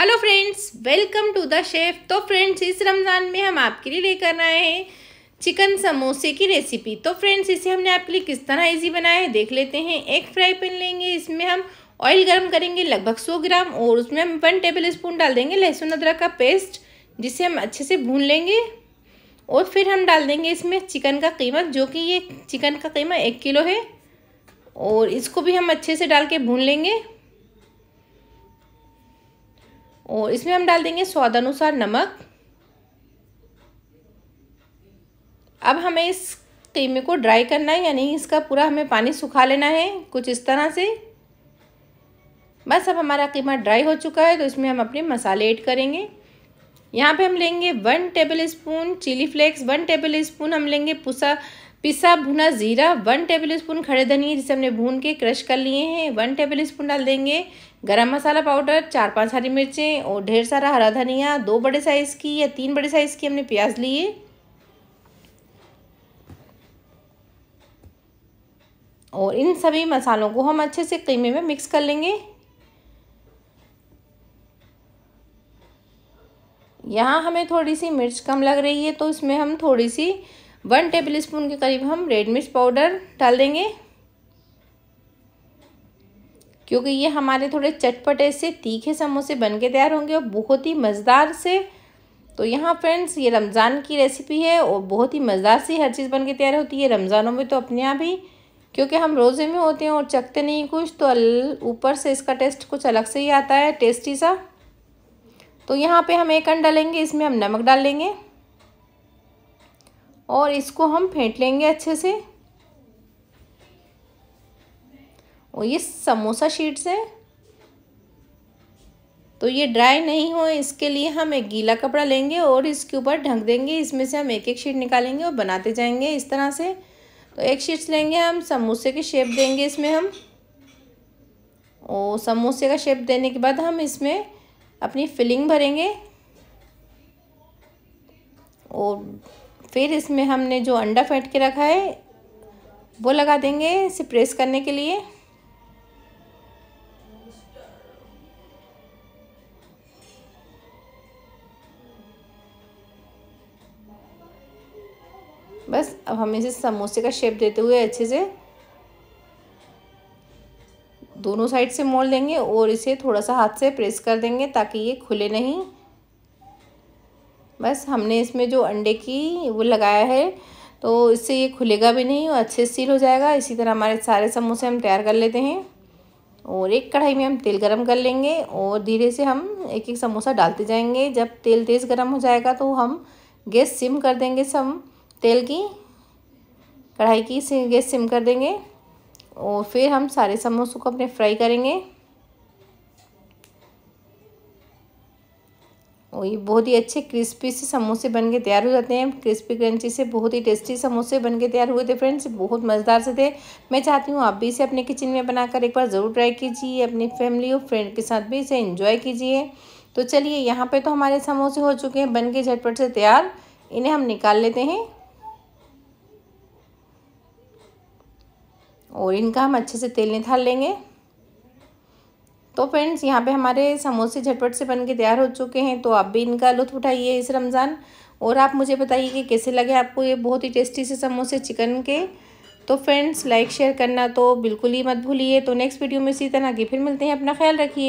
hello friends welcome to the chef तो friends इस रमज़ान में हम आपके लिए लेकर आए हैं चिकन समोसे की रेसिपी तो फ्रेंड्स इसे हमने आपके लिए किस तरह इजी बनाया है देख लेते हैं एक फ्राई पैन लेंगे इसमें हम ऑयल गर्म करेंगे लगभग सौ ग्राम और उसमें हम वन टेबल स्पून डाल देंगे लहसुन अदरक का पेस्ट जिसे हम अच्छे से भून लेंगे और फिर हम डाल देंगे इसमें चिकन का कीमत जो कि ये चिकन का कीमत एक किलो है और इसको भी हम अच्छे से डाल के भून लेंगे और इसमें हम डाल देंगे स्वाद अनुसार नमक अब हमें इस कीमे को ड्राई करना है यानी इसका पूरा हमें पानी सुखा लेना है कुछ इस तरह से बस अब हमारा कीमा ड्राई हो चुका है तो इसमें हम अपने मसाले ऐड करेंगे यहाँ पे हम लेंगे one tablespoon chilli flakes one tablespoon हम लेंगे पुसा पिसा भुना ज़ीरा वन टेबल स्पून खड़े धनिए जिसे हमने भून के क्रश कर लिए हैं वन टेबल स्पून डाल देंगे गरम मसाला पाउडर चार पांच हरी मिर्चें और ढेर सारा हरा धनिया दो बड़े साइज़ की या तीन बड़े साइज़ की हमने प्याज लिए और इन सभी मसालों को हम अच्छे से कीमे में मिक्स कर लेंगे यहाँ हमें थोड़ी सी मिर्च कम लग रही है तो इसमें हम थोड़ी सी वन टेबल स्पून के करीब हम रेड मिर्च पाउडर डाल देंगे क्योंकि ये हमारे थोड़े चटपटे से तीखे समोसे बन के तैयार होंगे और बहुत ही मज़ेदार से तो यहाँ फ्रेंड्स ये रमज़ान की रेसिपी है और बहुत ही मज़ेदार सी हर चीज़ बन के तैयार होती है रमज़ानों में तो अपने आप ही क्योंकि हम रोज़े में होते हैं और चखते नहीं कुछ तो ऊपर से इसका टेस्ट कुछ अलग से ही आता है टेस्टी सा तो यहाँ पे हम एक अंडा लेंगे इसमें हम नमक डाल लेंगे और इसको हम फेंट लेंगे अच्छे से और ये समोसा शीट्स है तो ये ड्राई नहीं हो इसके लिए हम एक गीला कपड़ा लेंगे और इसके ऊपर ढक देंगे इसमें से हम एक एक शीट निकालेंगे और बनाते जाएंगे इस तरह से तो एक शीट्स लेंगे हम समोसे के शेप देंगे इसमें हम और समोसे का शेप देने के बाद हम इसमें अपनी फिलिंग भरेंगे और फिर इसमें हमने जो अंडा फेंट के रखा है वो लगा देंगे इसे प्रेस करने के लिए बस अब हम इसे समोसे का शेप देते हुए अच्छे से दोनों साइड से मोड़ लेंगे और इसे थोड़ा सा हाथ से प्रेस कर देंगे ताकि ये खुले नहीं बस हमने इसमें जो अंडे की वो लगाया है तो इससे ये खुलेगा भी नहीं और अच्छे से सील हो जाएगा इसी तरह हमारे सारे समोसे हम तैयार कर लेते हैं और एक कढ़ाई में हम तेल गरम कर लेंगे और धीरे से हम एक एक समोसा डालते जाएंगे जब तेल तेज़ गरम हो जाएगा तो हम गैस सिम कर देंगे सम तेल की कढ़ाई की सिम गैस सिम कर देंगे और फिर हम सारे समोसों को अपने फ्राई करेंगे और ये बहुत ही अच्छे क्रिस्पी से समोसे बन के तैयार हो जाते हैं क्रिस्पी क्रंची से बहुत ही टेस्टी समोसे बन के तैयार हुए थे फ्रेंड्स बहुत मज़ेदार से थे मैं चाहती हूँ आप भी इसे अपने किचन में बनाकर एक बार ज़रूर ट्राई कीजिए अपनी फैमिली और फ्रेंड के साथ भी इसे इन्जॉय कीजिए तो चलिए यहाँ पर तो हमारे समोसे हो चुके हैं बन के झटपट से तैयार इन्हें हम निकाल लेते हैं और इनका हम अच्छे से तेल निथाल लेंगे तो फ्रेंड्स यहाँ पे हमारे समोसे झटपट से बन के तैयार हो चुके हैं तो आप भी इनका लुत्फ उठाइए इस रमज़ान और आप मुझे बताइए कि कैसे लगे आपको ये बहुत ही टेस्टी से समोसे चिकन के तो फ्रेंड्स लाइक शेयर करना तो बिल्कुल ही मत भूलिए तो नेक्स्ट वीडियो में इसी तरह के फिर मिलते हैं अपना ख्याल रखिए